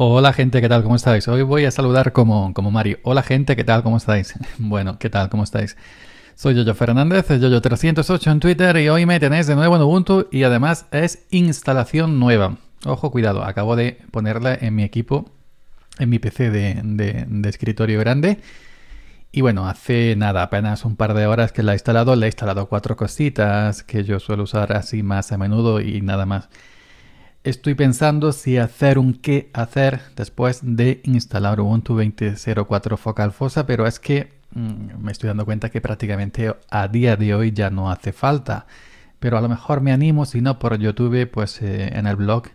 Hola gente, ¿qué tal? ¿Cómo estáis? Hoy voy a saludar como, como Mario. Hola gente, ¿qué tal? ¿Cómo estáis? Bueno, ¿qué tal? ¿Cómo estáis? Soy Yoyo Fernández, Yoyo308 en Twitter y hoy me tenéis de nuevo en Ubuntu y además es instalación nueva. Ojo, cuidado, acabo de ponerla en mi equipo, en mi PC de, de escritorio grande. Y bueno, hace nada, apenas un par de horas que la he instalado, le he instalado cuatro cositas que yo suelo usar así más a menudo y nada más. Estoy pensando si hacer un qué hacer después de instalar Ubuntu 20.04 Focal Fossa, pero es que mm, me estoy dando cuenta que prácticamente a día de hoy ya no hace falta. Pero a lo mejor me animo, si no por YouTube, pues eh, en el blog,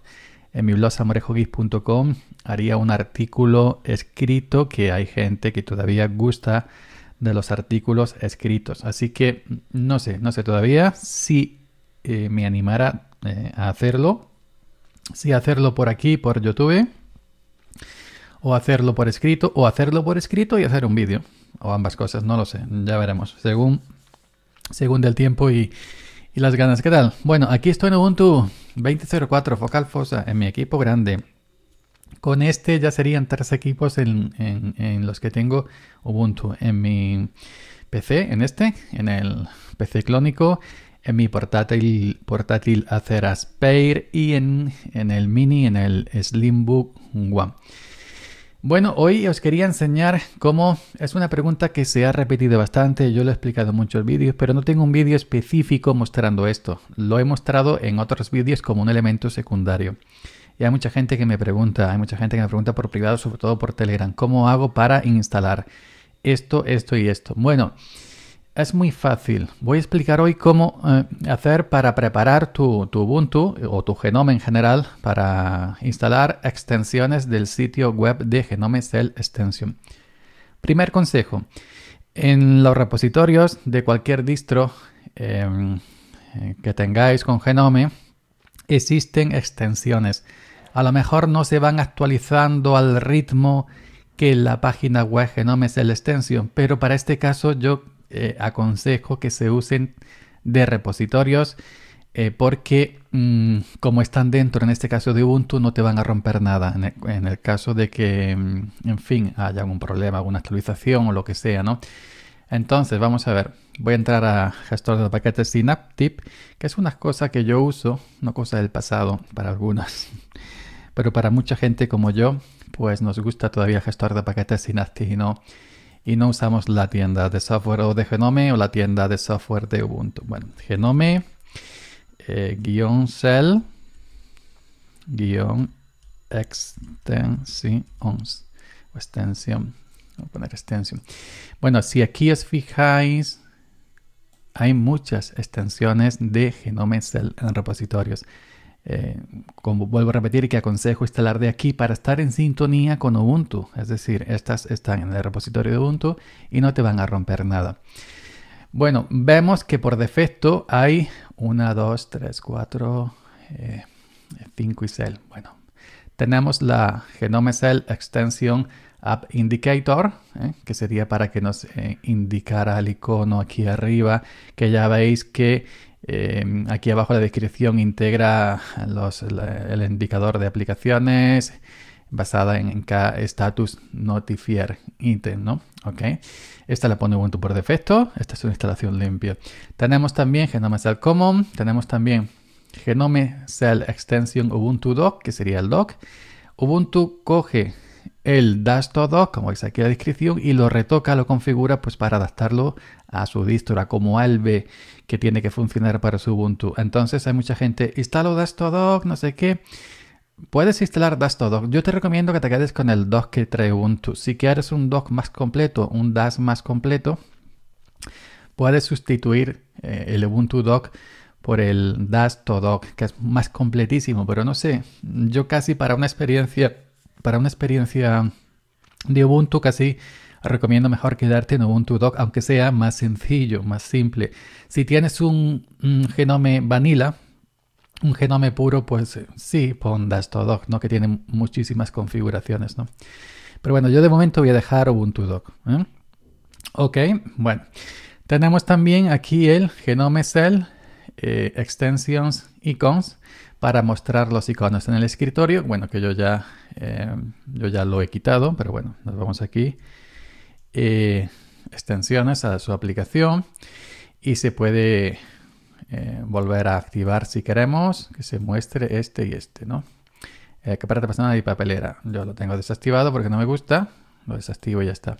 en mi blog samorejogis.com, haría un artículo escrito que hay gente que todavía gusta de los artículos escritos. Así que no sé, no sé todavía si eh, me animara eh, a hacerlo si hacerlo por aquí, por YouTube, o hacerlo por escrito, o hacerlo por escrito y hacer un vídeo, o ambas cosas, no lo sé, ya veremos, según, según del tiempo y, las ganas. que tal? Bueno, aquí estoy en Ubuntu 20.04 Focal Fosa, en mi equipo grande. Con este ya serían tres equipos en, en los que tengo Ubuntu, en mi PC, en este, en el PC clónico, en mi portátil, portátil Acer Aspire y en, en el Mini, en el Slimbook One. Bueno, hoy os quería enseñar cómo es una pregunta que se ha repetido bastante, yo lo he explicado en muchos vídeos, pero no tengo un vídeo específico mostrando esto. Lo he mostrado en otros vídeos como un elemento secundario. Y hay mucha gente que me pregunta, hay mucha gente que me pregunta por privado, sobre todo por Telegram, ¿cómo hago para instalar esto, esto y esto? Bueno, es muy fácil. Voy a explicar hoy cómo eh, hacer para preparar tu, Ubuntu o tu genoma en general para instalar extensiones del sitio web de Genome Cell Extension. Primer consejo. En los repositorios de cualquier distro em, eh, que tengáis con Genome existen extensiones. A lo mejor no se van actualizando al ritmo que la página web Genome Cell Extension, pero para este caso yo eh, aconsejo que se usen de repositorios eh, porque mm, como están dentro, en este caso de Ubuntu, no te van a romper nada. En el, caso de que, mm, en fin, haya algún problema, alguna actualización o lo que sea, ¿no? Entonces, vamos a ver. Voy a entrar a gestor de paquetes synaptic, que es una cosa que yo uso, no cosa del pasado para algunas. Pero para mucha gente como yo, pues nos gusta todavía gestor de paquetes synaptic y no y no usamos la tienda de software o de Genome o la tienda de software de Ubuntu. Bueno, Genome eh, cell guión extensions extensión. Voy a poner extensión. Bueno, si aquí os fijáis, hay muchas extensiones de Genome Cell en repositorios. Eh, como vuelvo a repetir, que aconsejo instalar de aquí para estar en sintonía con Ubuntu. Es decir, estas están en el repositorio de Ubuntu y no te van a romper nada. Bueno, vemos que por defecto hay 1, 2, 3, 4, 5 y cell. Bueno, tenemos la Genome Cell Extension App Indicator, eh, que sería para que nos eh, indicara el icono aquí arriba, que ya veis que Em, aquí abajo la descripción integra el indicador de aplicaciones basada en, K status notifier item, ¿no? Esta la pone Ubuntu por defecto. Esta es una instalación limpia. Tenemos también Genome Cell Common. Tenemos también Genome Cell Extension Ubuntu Doc, que sería el doc. Ubuntu coge el dash todo como veis aquí en la descripción, y lo retoca, lo configura pues para adaptarlo a su distro, como Alve que tiene que funcionar para su Ubuntu. Entonces hay mucha gente, instalo Dastodoc, no sé qué. Puedes instalar Dastodoc. Yo te recomiendo que te quedes con el doc que trae Ubuntu. Si quieres un doc más completo, un DAS más completo, puedes sustituir eh, el Ubuntu doc por el Dastodoc, que es más completísimo, pero no sé, yo casi para una experiencia para una experiencia de Ubuntu casi recomiendo mejor quedarte en Ubuntu Dock, aunque sea más sencillo, más simple. Si tienes un, genome vanilla, un genome puro, pues eh, sí, pon todo, ¿no? Que tiene muchísimas configuraciones, Pero bueno, yo de momento voy a dejar Ubuntu Doc. ¿eh? Ok, bueno. Tenemos también aquí el genome cell, eh, extensions, icons para mostrar los iconos en el escritorio. Bueno, que yo ya, eh, yo ya lo he quitado, pero bueno, nos vamos aquí. Eh, extensiones a su aplicación y se puede eh, volver a activar si queremos que se muestre este y este, ¿no? Eh, personal y papelera. Yo lo tengo desactivado porque no me gusta. Lo desactivo y ya está.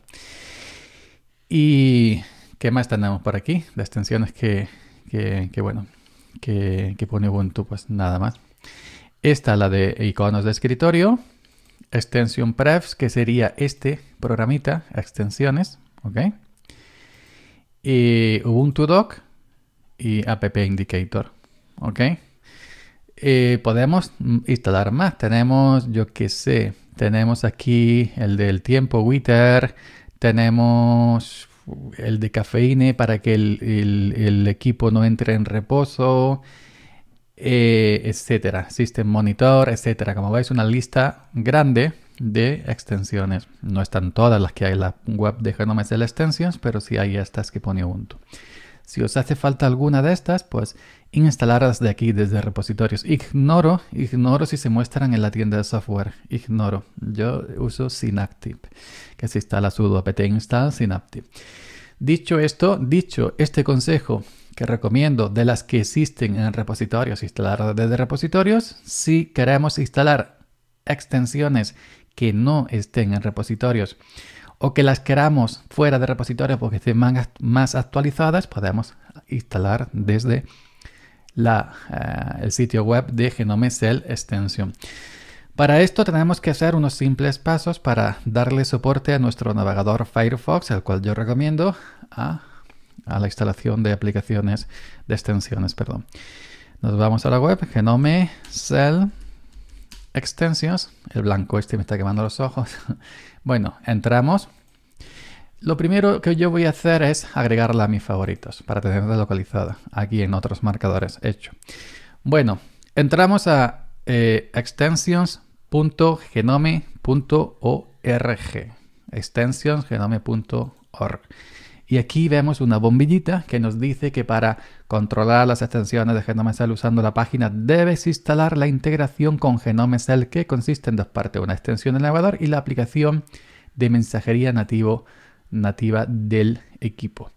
¿Y qué más tenemos por aquí? Las extensiones que, que bueno, que, pone Ubuntu, pues nada más. Esta, la de iconos de escritorio, extension prefs, que sería este programita, extensiones, ¿ok? Y Ubuntu Doc y App Indicator, ¿ok? Eh, podemos instalar más. Tenemos, yo qué sé, tenemos aquí el del tiempo, Witter, tenemos el de cafeína para que el, equipo no entre en reposo, eh, etcétera. System Monitor, etcétera. Como veis, una lista grande de extensiones. No están todas las que hay en la web de Genome Cell Extensions, pero sí hay estas que pone Ubuntu. Si os hace falta alguna de estas, pues instalarlas de aquí desde repositorios. Ignoro, ignoro si se muestran en la tienda de software. Ignoro. Yo uso Synaptic, que se instala sudo apt install Synaptic. Dicho esto, dicho este consejo que recomiendo de las que existen en repositorios, instalar desde repositorios, si queremos instalar extensiones que no estén en repositorios o que las queramos fuera de repositorio porque estén más actualizadas, podemos instalar desde eh, el sitio web de Genome Cell Extension. Para esto tenemos que hacer unos simples pasos para darle soporte a nuestro navegador Firefox, al cual yo recomiendo a, a la instalación de aplicaciones de extensiones. Perdón. Nos vamos a la web, Genome Cell extensions, el blanco este me está quemando los ojos. bueno, entramos. Lo primero que yo voy a hacer es agregarla a mis favoritos para tenerla localizada aquí en otros marcadores. Hecho. Bueno, entramos a eh, extensions.genome.org. Extensionsgenome.org. Y aquí vemos una bombillita que nos dice que para controlar las extensiones de Genome Cell usando la página debes instalar la integración con Genome Cell que consiste en dos partes, una extensión del navegador y la aplicación de mensajería nativo, nativa del equipo.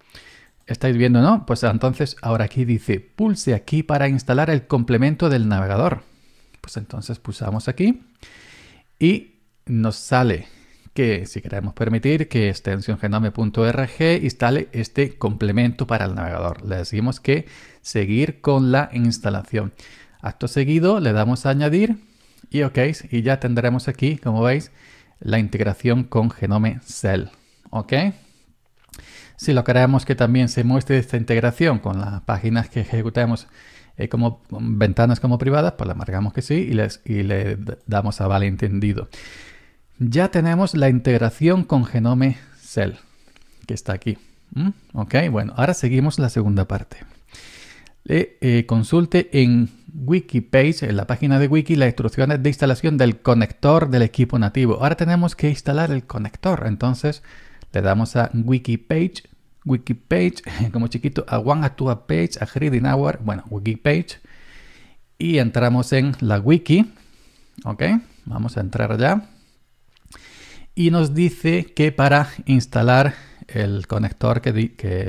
¿Estáis viendo, no? Pues entonces ahora aquí dice pulse aquí para instalar el complemento del navegador. Pues entonces pulsamos aquí y nos sale que si queremos permitir que extensiongenome.org instale este complemento para el navegador. Le decimos que seguir con la instalación. Acto seguido le damos a añadir y OK, y ya tendremos aquí, como veis, la integración con Genome Cell. OK. Si lo queremos que también se muestre esta integración con las páginas que ejecutemos eh, como ventanas como privadas, pues le marcamos que sí y le damos a vale entendido ya tenemos la integración con Genome Cell, que está aquí. ¿Mm? Ok, bueno, ahora seguimos la segunda parte. Le, eh, consulte en Wikipage, en la página de Wiki, las instrucciones de instalación del conector del equipo nativo. Ahora tenemos que instalar el conector. Entonces le damos a Wikipage, Wikipage, como chiquito, a One Actua Page, a Reading Hour, bueno, Wikipage. Y entramos en la wiki. Ok, vamos a entrar allá y nos dice que para instalar el conector que,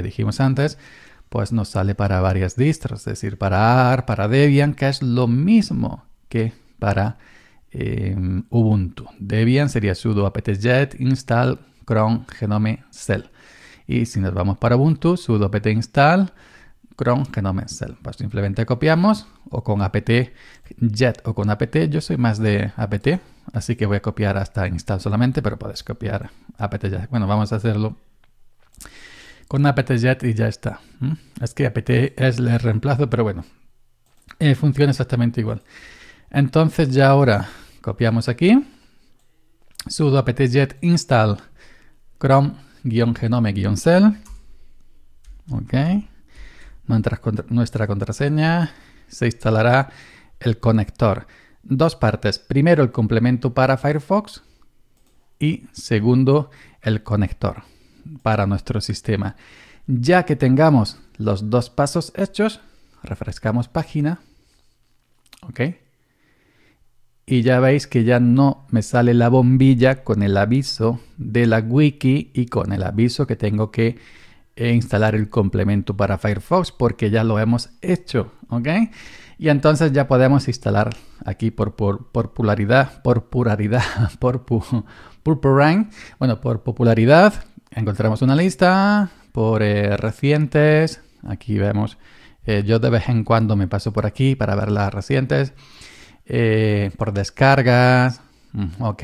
dijimos antes, pues nos sale para varias distros, es decir, para AR, para Debian, que es lo mismo que para eh, Ubuntu. Debian sería sudo apt-get install cron genome cell Y si nos vamos para Ubuntu, sudo apt install Chrome genome cell. Pues simplemente copiamos o con apt jet o con apt. Yo soy más de apt, así que voy a copiar hasta install solamente, pero puedes copiar apt jet. Bueno, vamos a hacerlo con apt jet y ya está. Es que apt es el reemplazo, pero bueno, eh, funciona exactamente igual. Entonces ya ahora copiamos aquí sudo apt-get install chrome-genome-cell. Ok nuestra, nuestra contraseña, se instalará el conector. Dos partes. Primero el complemento para Firefox y segundo el conector para nuestro sistema. Ya que tengamos los dos pasos hechos, refrescamos página. ¿Ok? Y ya veis que ya no me sale la bombilla con el aviso de la wiki y con el aviso que tengo que e instalar el complemento para Firefox porque ya lo hemos hecho, ¿ok? Y entonces ya podemos instalar aquí por, por, por popularidad, por puraridad, por, bueno, por popularidad, encontramos una lista, por eh, recientes, aquí vemos, eh, yo de vez en cuando me paso por aquí para ver las recientes, eh, por descargas, mm, ok,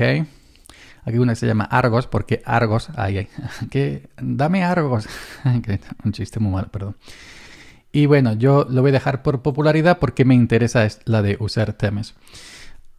Aquí una que se llama Argos, porque Argos, ay, ay, que dame Argos. Un chiste muy mal, perdón. Y bueno, yo lo voy a dejar por popularidad porque me interesa la de usar temas.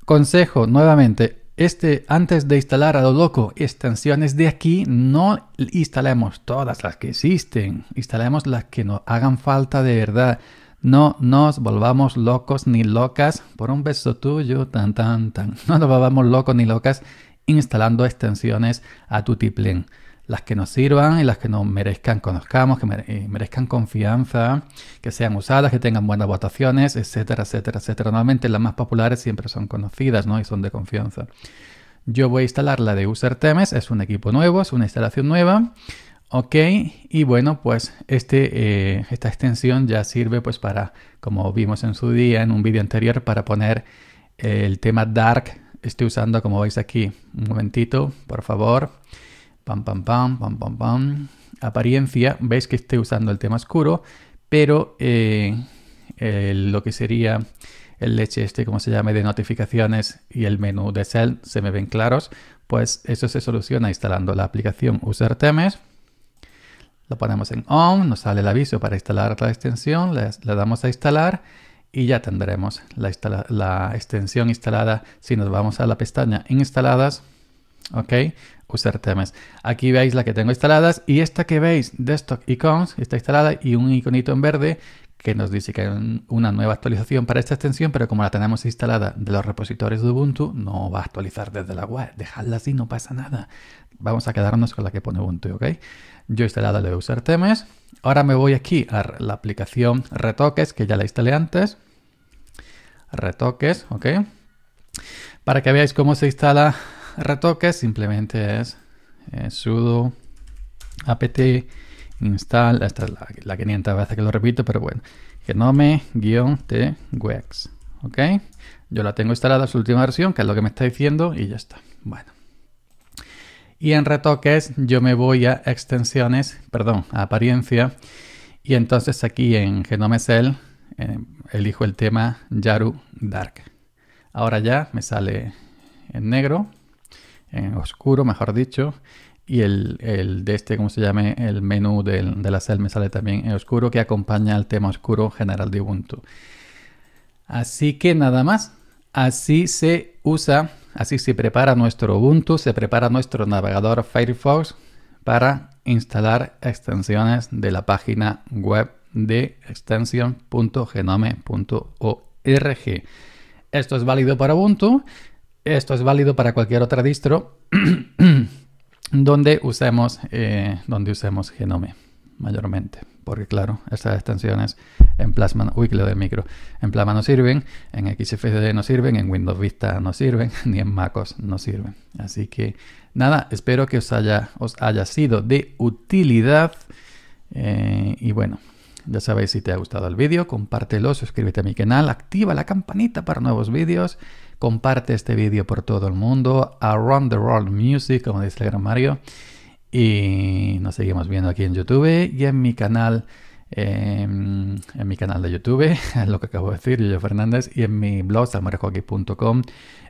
Consejo, nuevamente, este, antes de instalar a lo loco extensiones de aquí, no instalemos todas las que existen, instalemos las que nos hagan falta de verdad. No nos volvamos locos ni locas por un beso tuyo, tan, tan, tan. No nos volvamos locos ni locas instalando extensiones a tiplen, Las que nos sirvan y las que nos merezcan conozcamos, que eh, merezcan confianza, que sean usadas, que tengan buenas votaciones, etcétera, etcétera, etcétera. Normalmente las más populares siempre son conocidas ¿no? y son de confianza. Yo voy a instalar la de UserTemes, es un equipo nuevo, es una instalación nueva. Ok, y bueno, pues este, eh, esta extensión ya sirve pues para, como vimos en su día, en un vídeo anterior, para poner eh, el tema dark estoy usando, como veis aquí, un momentito, por favor. Pam, pam, pam, pam, pam, pam. Apariencia, veis que estoy usando el tema oscuro, pero eh, lo que sería el leche este, como se llame, de notificaciones y el menú de Cell se me ven claros, pues eso se soluciona instalando la aplicación User Temes. Lo ponemos en On, nos sale el aviso para instalar la extensión, le damos a instalar y ya tendremos la, extensión instalada. Si nos vamos a la pestaña instaladas, ok, usar temas. Aquí veis la que tengo instaladas y esta que veis, desktop icons, está instalada y un iconito en verde que nos dice que hay una nueva actualización para esta extensión, pero como la tenemos instalada de los repositorios de Ubuntu, no va a actualizar desde la web. Dejadla así, no pasa nada. Vamos a quedarnos con la que pone Ubuntu, ¿ok? Yo he instalado el de usar temas. Ahora me voy aquí a la aplicación retoques, que ya la instalé antes. Retoques, ¿ok? Para que veáis cómo se instala retoques, simplemente es eh, sudo apt install, esta es la, 500 veces que lo repito, pero bueno, genome-t-wex, ¿ok? Yo la tengo instalada su última versión, que es lo que me está diciendo, y ya está. Bueno. Y en retoques yo me voy a extensiones, perdón, a apariencia, y entonces aquí en Genome Cell eh, elijo el tema Yaru Dark. Ahora ya me sale en negro, en oscuro, mejor dicho, y el, de este, como se llame, el menú de la cel me sale también en oscuro que acompaña al tema oscuro general de Ubuntu. Así que nada más, así se usa, así se prepara nuestro Ubuntu, se prepara nuestro navegador Firefox para instalar extensiones de la página web de extension.genome.org. Esto es válido para Ubuntu, esto es válido para cualquier otra distro. donde usemos, eh, donde usemos Genome mayormente. Porque claro, estas extensiones en Plasma, uy, micro, en Plasma no sirven, en XFCE no sirven, en Windows Vista no sirven, ni en MacOS no sirven. Así que nada, espero que os haya, os haya sido de utilidad. Eh, y bueno, ya sabéis si te ha gustado el vídeo, compártelo, suscríbete a mi canal, activa la campanita para nuevos vídeos. Comparte este vídeo por todo el mundo. Around the World Music, como dice el gran Mario. Y nos seguimos viendo aquí en YouTube y en mi canal. Em, en mi canal de YouTube, lo que acabo de decir, yo Fernández, y en mi blog salmorejockey.com,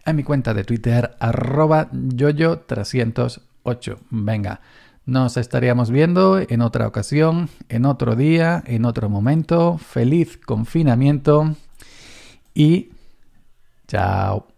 en mi cuenta de Twitter, arroba yoyo308. Venga, nos estaríamos viendo en otra ocasión, en otro día, en otro momento. Feliz confinamiento y 早。